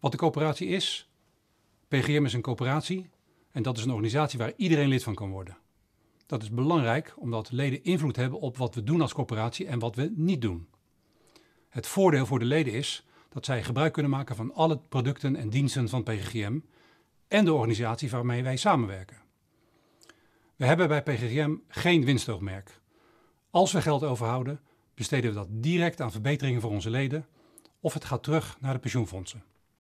Wat de coöperatie is? PGM is een coöperatie en dat is een organisatie waar iedereen lid van kan worden. Dat is belangrijk omdat leden invloed hebben op wat we doen als coöperatie en wat we niet doen. Het voordeel voor de leden is dat zij gebruik kunnen maken van alle producten en diensten van PGGM en de organisatie waarmee wij samenwerken. We hebben bij PGGM geen winstoogmerk. Als we geld overhouden, besteden we dat direct aan verbeteringen voor onze leden of het gaat terug naar de pensioenfondsen.